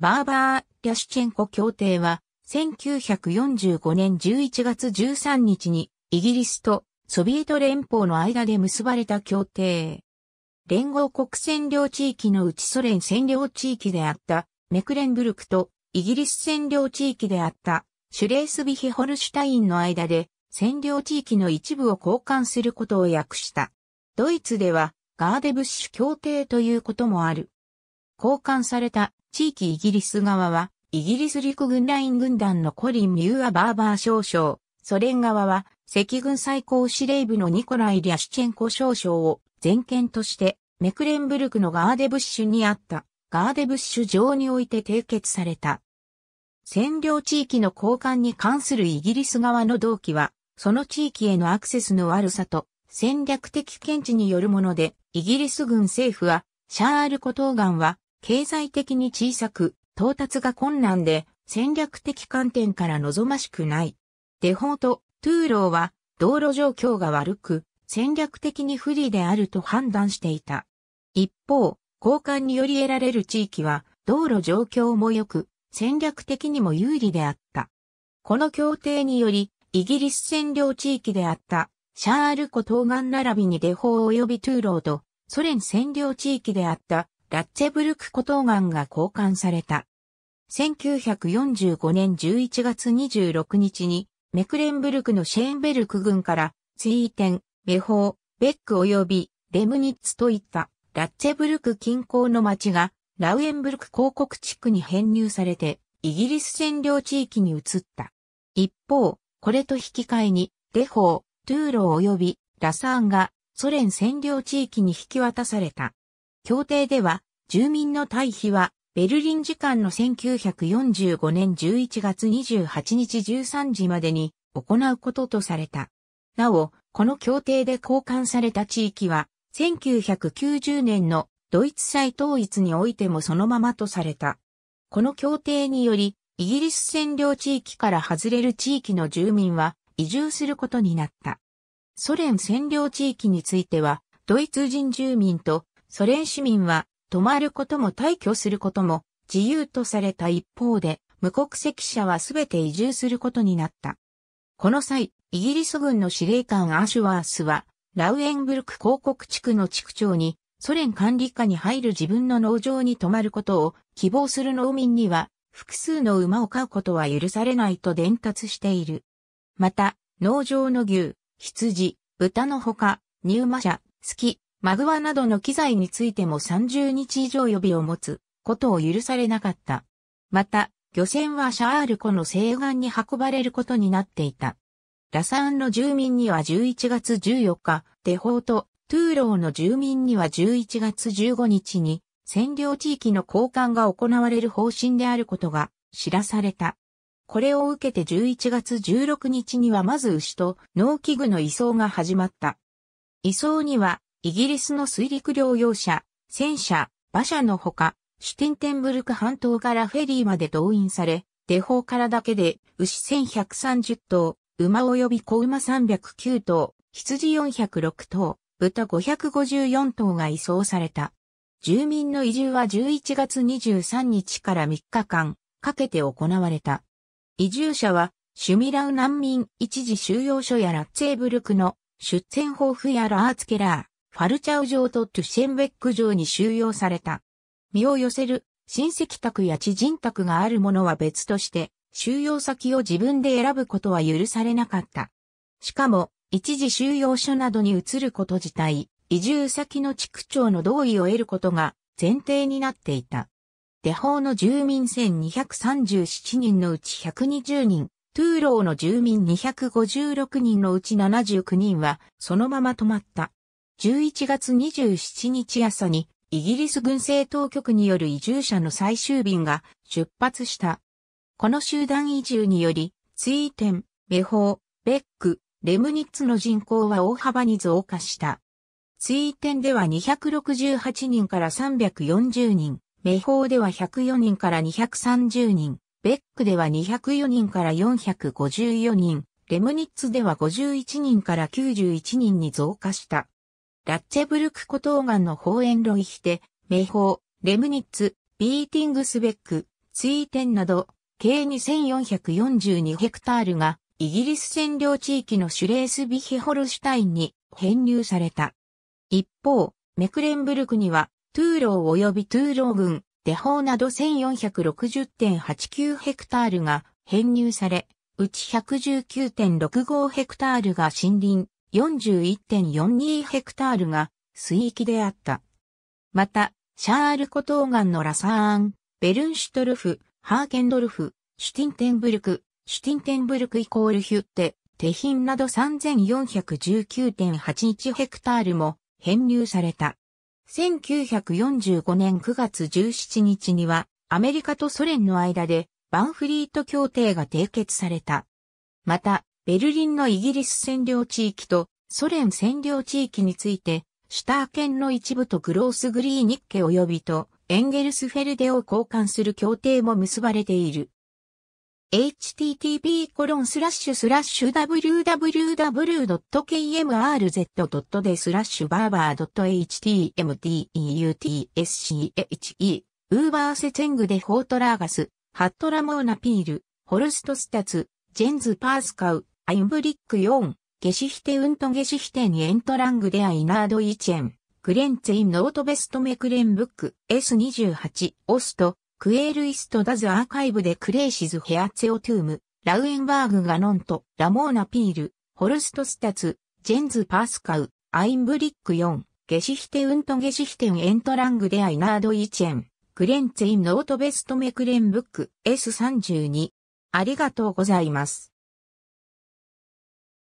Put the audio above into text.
バーバー・リャシュチェンコ協定は、1945年11月13日に、イギリスとソビエト連邦の間で結ばれた協定。連合国占領地域のうちソ連占領地域であったメクレンブルクとイギリス占領地域であったシュレースビヒホルシュタインの間で占領地域の一部を交換することを訳した。ドイツではガーデブッシュ協定ということもある。交換された地域イギリス側は、イギリス陸軍ライン軍団のコリン・ミューア・バーバー少将、ソ連側は、赤軍最高司令部のニコライ・リアシチェンコ少将を全権として、メクレンブルクのガーデブッシュにあったガーデブッシュ城において締結された。占領地域の交換に関するイギリス側の動機は、その地域へのアクセスの悪さと戦略的見地によるもので、イギリス軍政府は、シャール・コトーガンは、経済的に小さく、到達が困難で、戦略的観点から望ましくない。デフォート、トゥーローは、道路状況が悪く、戦略的に不利であると判断していた。一方、交換により得られる地域は、道路状況も良く、戦略的にも有利であった。この協定により、イギリス占領地域であった、シャール湖東岸並びにデフォー及びトゥーローと、ソ連占領地域であった、ラッツェブルク古島岩が交換された。1945年11月26日に、メクレンブルクのシェーンベルク軍から、ツイーテン、ベホー、ベック及び、レムニッツといった、ラッツェブルク近郊の町が、ラウエンブルク広告地区に編入されて、イギリス占領地域に移った。一方、これと引き換えに、デホー、トゥーロー及び、ラサーンが、ソ連占領地域に引き渡された。協定では、住民の退避は、ベルリン時間の1945年11月28日13時までに行うこととされた。なお、この協定で交換された地域は、1990年のドイツ再統一においてもそのままとされた。この協定により、イギリス占領地域から外れる地域の住民は移住することになった。ソ連占領地域については、ドイツ人住民とソ連市民は泊まることも退去することも自由とされた一方で、無国籍者はすべて移住することになった。この際、イギリス軍の司令官アシュワースは、ラウエンブルク広告地区の地区長に、ソ連管理下に入る自分の農場に泊まることを希望する農民には、複数の馬を飼うことは許されないと伝達している。また、農場の牛、羊、豚のほか、乳馬車、スキ、マグワなどの機材についても30日以上予備を持つことを許されなかった。また、漁船はシャール湖の西岸に運ばれることになっていた。ラサンの住民には11月14日、デフォート、トゥーローの住民には11月15日に占領地域の交換が行われる方針であることが知らされた。これを受けて11月16日にはまず牛と農機具の移送が始まった。移送にはイギリスの水陸両用車、戦車、馬車のほか、シュテンテンブルク半島からフェリーまで動員され、出方からだけで牛1130頭、馬及び子馬309頭、羊406頭、豚554頭が移送された。住民の移住は11月23日から3日間かけて行われた。移住者はシュミラウ難民一時収容所やラッツェーブルクの出船豊富やラーツケラー、ファルチャウ城とトゥシェンベック城に収容された。身を寄せる親戚宅や知人宅があるものは別として、収容先を自分で選ぶことは許されなかった。しかも、一時収容所などに移ること自体、移住先の地区長の同意を得ることが前提になっていた。デホーの住民1237人のうち120人、トゥーローの住民256人のうち79人はそのまま止まった。11月27日朝にイギリス軍政当局による移住者の最終便が出発した。この集団移住により、ツイーテン、メホー、ベック、レムニッツの人口は大幅に増加した。ツイーテンでは268人から340人、メホーでは104人から230人、ベックでは204人から454人、レムニッツでは51人から91人に増加した。ラッチェブルク古東岸の法園ロイヒテ、名峰、レムニッツ、ビーティングスベック、ツイーテンなど、計2442ヘクタールが、イギリス占領地域のシュレースビヒホルシュタインに編入された。一方、メクレンブルクには、トゥーロー及びトゥーロー軍、デホーなど1460.89ヘクタールが編入され、うち119.65ヘクタールが森林、41.42ヘクタールが水域であった。また、シャールコトーガンのラサーン、ベルンシュトルフ、ハーケンドルフ、シュティンテンブルク、シュティンテンブルクイコールヒュッテ、テヒンなど3419.81ヘクタールも編入された。1945年9月17日には、アメリカとソ連の間で、バンフリート協定が締結された。また、ベルリンのイギリス占領地域とソ連占領地域について、シュター県の一部とグロースグリーニッケ及びとエンゲルスフェルデを交換する協定も結ばれている。http コロンスラッシュスラッシュ www.kmrz.de b ラッシュバーバー .htmdeutsche ウーバーセツェングでォートラーガス、ハットラモーナピール、ホルストスタツ、ジェンズパースカウ、アインブリック4、ゲシヒテウントゲシヒテにエントラングデアイナードイチェン、クレンツインノートベストメクレンブック S28 オスト、クエールイストダズアーカイブでクレイシズヘアツェオトゥーム、ラウエンバーグガノント、ラモーナピール、ホルストスタツ、ジェンズパースカウ、アインブリック4、ゲシヒテウントゲシヒテンエントラングデアイナードイチェン、クレンツインノートベストメクレンブック S32。ありがとうございます。